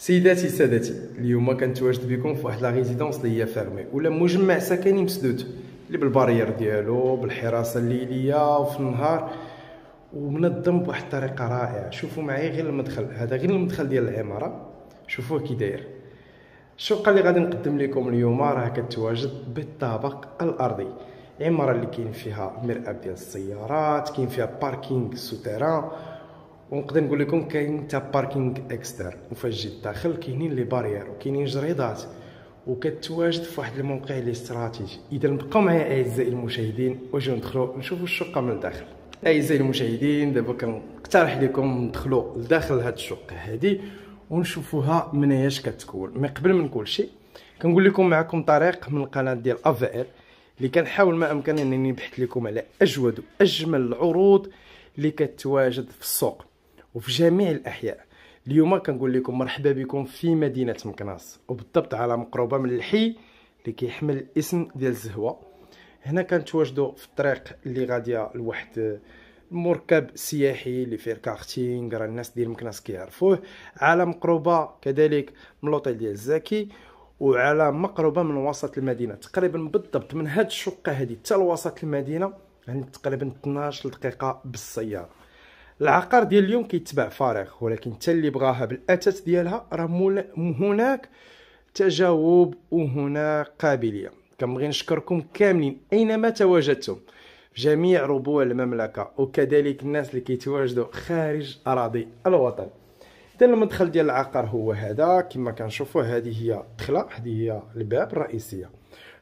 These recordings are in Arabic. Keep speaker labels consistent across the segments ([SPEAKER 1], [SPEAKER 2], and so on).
[SPEAKER 1] سيداتي سادتي اليوم كنتواجد بكم في واحد لا ريزيدونس اللي هي فيرمي ولا مجمع سكني مسدود اللي بالبارير ديالو بالحراسه الليليه وفي النهار ومنظم بواحد الطريقه رائعه شوفوا معايا غير المدخل هذا غير المدخل ديال العماره شوفوه كي داير الشقه اللي غادي نقدم لكم اليوم راه كتواجد بالطابق الارضي عماره اللي كاين فيها مرآب ديال السيارات كاين فيها باركينغ سوتيران ونقدر نقول لكم كاين تا باركينغ اكستر وفاش جيت داخل كاينين لي بارير وكاينين جريدات وكتواجد في واحد الموقع لي استراتيجي اذا بقاو معايا اعزائي المشاهدين واجيو ندخلو نشوفوا الشقه من الداخل اعزائي المشاهدين دابا كنقترح لكم ندخلو لداخل هاد الشقه هادي ونشوفوها من اياش كتكون من قبل من كل شيء كنقول لكم معكم طريق من القناه ديال ار اللي كنحاول ما امكن انني نبحث لكم على اجود واجمل العروض اللي كتواجد في السوق وفي جميع الأحياء اليوم كنقول لكم مرحبا بكم في مدينة مكناس وبالضبط على مقربة من الحي اللي كيحمل الاسم ديال الزهوة هنا كنتواجدوا في الطريق اللي غادية لواحد مركب سياحي اللي فيه الكارتينغ راه الناس ديال مكناس كيعرفوه على مقربة كذلك من لوطيل ديال الزاكي وعلى مقربة من وسط المدينة تقريبا بالضبط من هاد الشقة هذه حتى لوسط المدينة يعني تقريبا 12 دقيقة بالسيارة العقار ديال اليوم كيتباع فارغ ولكن حتى اللي بغاها بالاتات ديالها راه هناك تجاوب وهناك قابليه كنبغي نشكركم كاملين اينما تواجدتم جميع ربوع المملكه وكذلك الناس اللي كيتواجدوا خارج اراضي الوطن اذا المدخل ديال العقار هو هذا كما كنشوفوا هذه هي الدخله هذه هي الباب الرئيسيه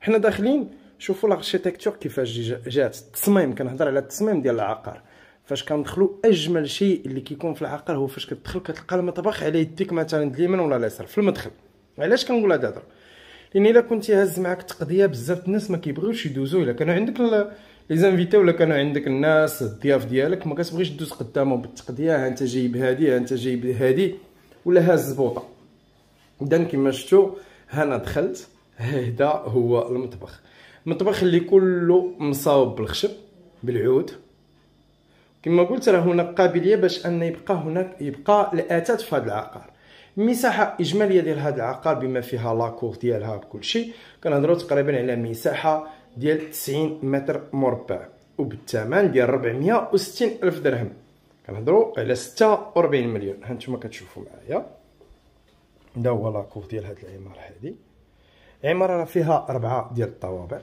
[SPEAKER 1] حنا داخلين شوفوا لارشيتكتور كيفاش جات التصميم كنهضر على التصميم ديال العقار فاش كندخلوا اجمل شيء اللي كيكون في العقل هو فاش كتدخل كتلقى المطبخ على يديك مثلا اليمين ولا اليسار في المدخل علاش كنقول هاد الهضره لان الا كنتي هاز معاك تقضيه بزاف الناس ما كيبغيوش يدوزو الا كانوا عندك لي زانفيتي ولا كانوا عندك الناس الضياف ديالك ما كتبغيش تدوز قدامهم بالتقضيه ها انت جايب هادي ها انت جايب هادي ولا هاز بوطه اذا كما شفتوا هنا دخلت هذا هو المطبخ مطبخ اللي كله مصاوب بالخشب بالعود كما قلت راه هناك قابليه باش ان يبقى هناك يبقى الاتات في هذا العقار المساحه الاجماليه ديال هذا العقار بما فيها لاكور ديالها بكل شيء كنهضروا تقريبا على مساحه ديال 90 متر مربع وبالثمن ديال 460 الف درهم كنهضروا على 46 مليون ها نتوما كتشوفوا معايا دا هو لاكور ديال هذه العماره هذه عماره فيها اربعه ديال الطوابق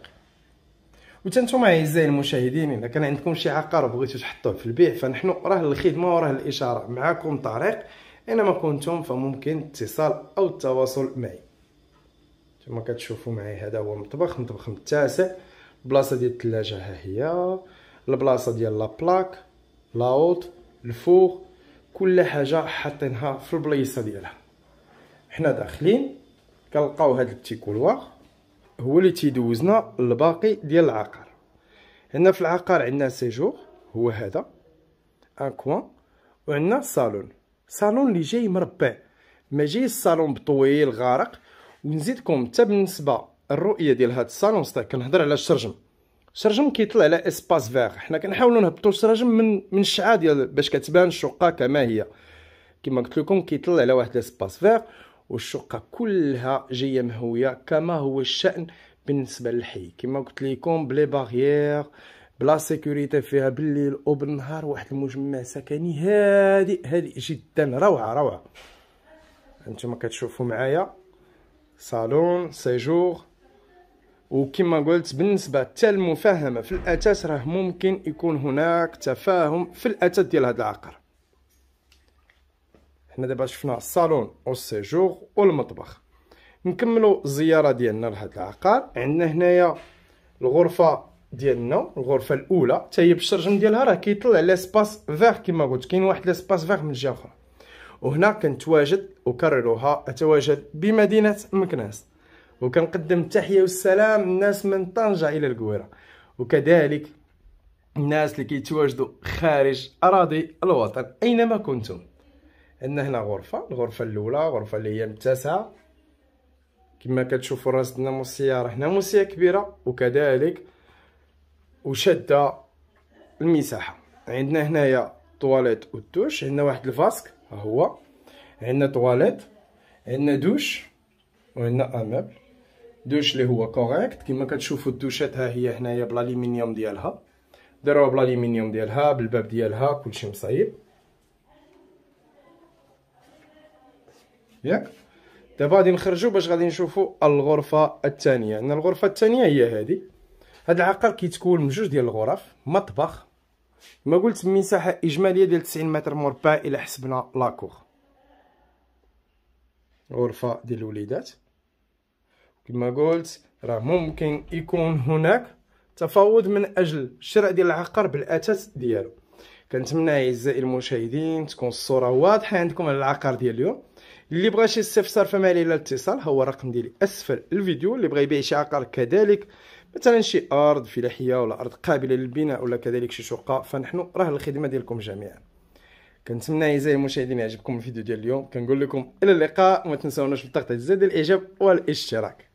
[SPEAKER 1] وتنتم اعزائي المشاهدين اذا كان عندكم شي عقار وبغيتو تحطوه في البيع فنحن راه الخدمه وراه الاشاره معكم طريق اينما كنتم فممكن الاتصال او التواصل معي كما كتشوفوا معي هذا هو المطبخ المطبخ التاسع البلاصه ديال الثلاجه ها هي البلاصه ديال لابلاك لاوت الفوق كل حاجه حاطينها في البلايصه ديالها حنا داخلين كنلقاو هذا البتي كولوار هو اللي تيدوزنا الباقي ديال العقار هنا في العقار عندنا سيجور هو هذا ان كوان وعندنا صالون صالون اللي جاي مربع ما جاي الصالون بطويل غارق ونزيدكم حتى بالنسبه الرؤيه ديال هذا الصالون ستا كنهضر على الشرجم الشرجم كيطلع على اسباس فيغ حنا كنحاولوا نهبطوا الشرجم من من الشعه ديال باش كتبان الشقه كما هي كما قلت لكم كيطلع على واحد الاسباس فيغ والشقه كلها جايه مهويه كما هو الشان بالنسبه للحي كما قلت لكم بلي باغيير بلا سيكوريتي فيها بالليل وبالنهار واحد المجمع سكني هادئ هادئ جدا روعه روعه انتما كتشوفوا معايا صالون سيجور وكما قلت بالنسبه حتى المفاهمه في الاساس راه ممكن يكون هناك تفاهم في الاساس ديال هذا العقار حنا دابا شفنا الصالون والسيجور والمطبخ نكملوا الزياره ديالنا لهاد العقار عندنا هنايا الغرفه ديالنا الغرفه الاولى حتى هي بالشرجم ديالها راه كيطلع سباس فيغ كما قلت كاين واحد لاسباس فيغ من جهه اخرى وهنا كنتواجد وكرروها اتواجد بمدينه مكناس وكنقدم التحيه والسلام الناس من طنجه الى القويره وكذلك الناس اللي كيتواجدوا خارج اراضي الوطن اينما كنتم عندنا هنا غرفه الغرفه الاولى غرفه اللي هي متسعه كما كتشوفوا راسنا موسياره هنا موسيه كبيره وكذلك وشاده المساحه عندنا هنايا طواليت والدوش عندنا واحد الفاسك هو عندنا طواليت عندنا دوش وعندنا امابل دوش اللي هو كوريكت كما كتشوفوا الدوشات ها هي هنايا بلالومنيوم ديالها داروها بلالومنيوم ديالها بالباب ديالها كلشي مصايب ياك دابا غادي نخرجوا باش غادي نشوفوا الغرفه الثانيه عندنا الغرفه الثانيه هي هذه هاد العقار كيتكون من جوج ديال الغرف مطبخ ما قلت مساحه اجماليه ديال 90 متر مربع الى حسبنا لاكور غرفه ديال الوليدات كما قلت راه ممكن يكون هناك تفاوض من اجل شراء ديال العقار بالاثاث ديالو كنتمنى اعزائي المشاهدين تكون الصوره واضحه عندكم على العقار ديال اليوم اللي بغى شي استفسار فما عليه الا الاتصال هو الرقم ديالي اسفل الفيديو اللي بغى يبيع شي عقار كذلك مثلا شي ارض فلاحيه ولا ارض قابله للبناء ولا كذلك شي شقه فنحن راه الخدمه ديالكم جميعا كنتمنى اعزائي المشاهدين يعجبكم الفيديو ديال اليوم كنقول لكم الى اللقاء وما تنساوناش بالضغط على زر الاعجاب والاشتراك